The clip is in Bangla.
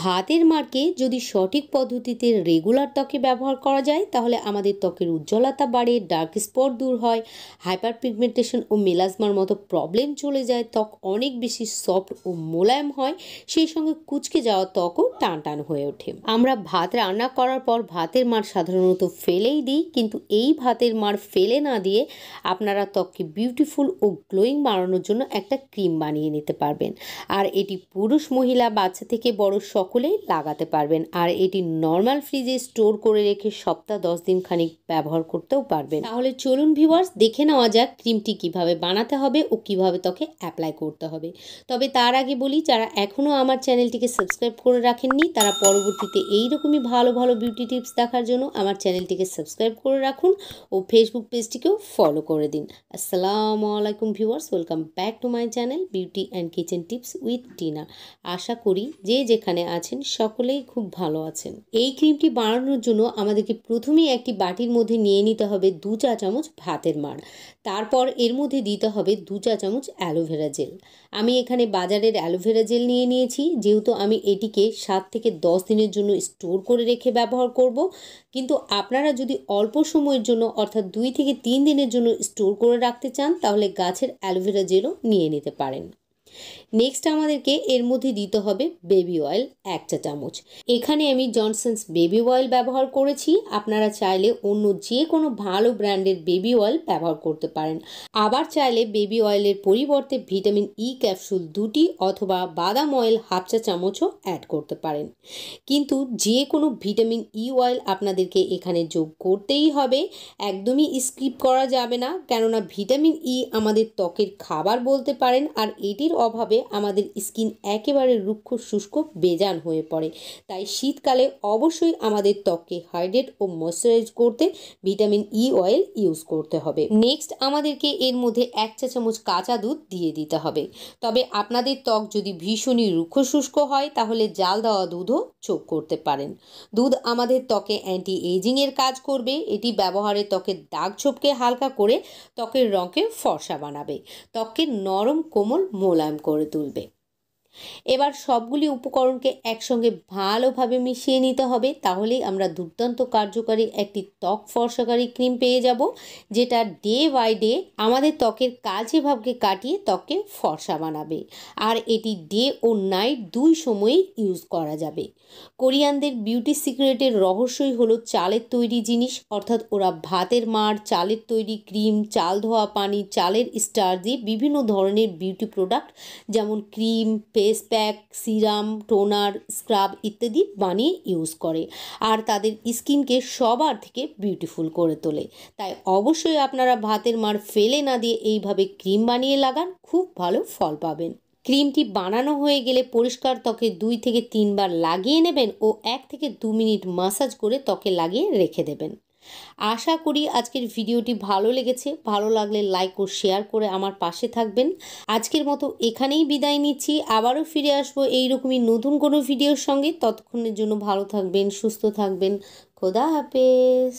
ভাতের মারকে যদি সঠিক পদ্ধতিতে রেগুলার ত্বকে ব্যবহার করা যায় তাহলে আমাদের ত্বকের উজ্জ্বলতা বাড়ে ডার্ক স্পট দূর হয় হাইপার পিগমেন্টেশন ও মেলাজমার মতো প্রবলেম চলে যায় ত্বক অনেক বেশি সফট ও মোলায়েম হয় সেই সঙ্গে কুচকে যাওয়া ত্বকও টান টান হয়ে ওঠে আমরা ভাত রান্না করার পর ভাতের মার সাধারণত ফেলেই দিই কিন্তু এই ভাতের মার ফেলে না দিয়ে আপনারা ত্বককে বিউটিফুল ও গ্লোয়িং বাড়ানোর জন্য একটা ক্রিম বানিয়ে নিতে পারবেন আর এটি পুরুষ মহিলা বাচ্চা থেকে বড় সকলেই লাগাতে পারবেন আর এটি নর্মাল ফ্রিজে স্টোর করে রেখে সপ্তাহ দশ দিন খানিক ব্যবহার করতেও পারবেন তাহলে চলুন ভিওয়ার্স দেখে নেওয়া যাক ক্রিমটি কিভাবে বানাতে হবে ও কিভাবে তাকে অ্যাপ্লাই করতে হবে তবে তার আগে বলি যারা এখনও আমার চ্যানেলটিকে সাবস্ক্রাইব করে রাখেননি তারা পরবর্তীতে এইরকমই ভালো ভালো বিউটি টিপস দেখার জন্য আমার চ্যানেলটিকে সাবস্ক্রাইব করে রাখুন ও ফেসবুক পেজটিকেও ফলো করে দিন আসসালামু আলাইকুম viewers welcome back to my channel beauty and kitchen tips with Tina আশা করি যে যেখানে যেখানে আছেন সকলেই খুব ভালো আছেন এই ক্রিমটি বানানোর জন্য আমাদেরকে প্রথমেই একটি বাটির মধ্যে নিয়ে নিতে হবে দু চা চামচ ভাতের মার তারপর এর মধ্যে দিতে হবে দু চা চামচ অ্যালোভেরা জেল আমি এখানে বাজারের অ্যালোভেরা জেল নিয়ে নিয়েছি যেহেতু আমি এটিকে সাত থেকে দশ দিনের জন্য স্টোর করে রেখে ব্যবহার করব কিন্তু আপনারা যদি অল্প সময়ের জন্য অর্থাৎ দুই থেকে তিন দিনের জন্য স্টোর করে রাখতে চান তাহলে গাছের অ্যালোভেরা জেলও নিয়ে নিতে পারেন নেক্সট আমাদেরকে এর মধ্যে দিতে হবে বেবি অয়েল এক চা চামচ এখানে আমি জনসন্স বেবি অয়েল ব্যবহার করেছি আপনারা চাইলে অন্য যে কোনো ভালো ব্র্যান্ডের বেবি অয়েল ব্যবহার করতে পারেন আবার চাইলে বেবি অয়েলের পরিবর্তে ভিটামিন ই ক্যাপসুল দুটি অথবা বাদাম অয়েল হাফ চা চামচও অ্যাড করতে পারেন কিন্তু যে কোনো ভিটামিন ই অয়েল আপনাদেরকে এখানে যোগ করতেই হবে একদমই স্কিপ করা যাবে না কেননা ভিটামিন ই e আমাদের ত্বকের খাবার বলতে পারেন আর এটির অভাবে আমাদের স্কিন একেবারে রুক্ষ শুষ্ক বেজান হয়ে পড়ে তাই শীতকালে অবশ্যই আমাদের ত্বককে হাইড্রেট ও ময়শ্চারাইজ করতে ভিটামিন ই অয়েল ইউজ করতে হবে নেক্সট আমাদেরকে এর মধ্যে এক চা চামচ কাঁচা দুধ দিয়ে দিতে হবে তবে আপনাদের ত্বক যদি ভীষণই রুক্ষ শুষ্ক হয় তাহলে জাল দেওয়া দুধও চোখ করতে পারেন দুধ আমাদের ত্বকে অ্যান্টি এজিংয়ের কাজ করবে এটি ব্যবহারে ত্বকের দাগ ছোপকে হালকা করে ত্বকের রঙকে ফর্সা বানাবে ত্বককে নরম কোমল মোলায়েম করে তুলবে এবার সবগুলি উপকরণকে একসঙ্গে ভালোভাবে মিশিয়ে নিতে হবে তাহলেই আমরা দুর্দান্ত কার্যকারী একটি ত্বক ফর্সাকারী ক্রিম পেয়ে যাব যেটা ডে বাই ডে আমাদের ত্বকের কাজে ভাবকে কাটিয়ে ত্বকে ফর্সা বানাবে আর এটি ডে ও নাইট দুই সময়ে ইউজ করা যাবে কোরিয়ানদের বিউটি সিক্রেটের রহস্যই হলো চালের তৈরি জিনিস অর্থাৎ ওরা ভাতের মার চালের তৈরি ক্রিম চাল ধোয়া পানি চালের স্টার দিয়ে বিভিন্ন ধরনের বিউটি প্রোডাক্ট যেমন cream face pack serum toner scrub ইত্যাদি বানিয়ে ইউজ করে আর তাদের স্কিনকে সবার থেকে বিউটিফুল করে তোলে তাই অবশ্যই আপনারা ভাতের মার ফেলে না দিয়ে এইভাবে ক্রিম বানিয়ে লাগান খুব ভালো ফল পাবেন ক্রিমটি বানানো হয়ে গেলে পরিষ্কার ত্বকে দুই থেকে তিনবার লাগিয়ে নেবেন ও এক থেকে দু মিনিট মাসাজ করে ত্বকে লাগিয়ে রেখে দেবেন আশা করি আজকের ভিডিওটি ভালো লেগেছে ভালো লাগলে লাইক ও শেয়ার করে আমার পাশে থাকবেন আজকের মতো এখানেই বিদায় নিচ্ছি আবারও ফিরে আসবো এইরকমই নতুন কোনো ভিডিওর সঙ্গে ততক্ষণের জন্য ভালো থাকবেন সুস্থ থাকবেন খোদা হাফেজ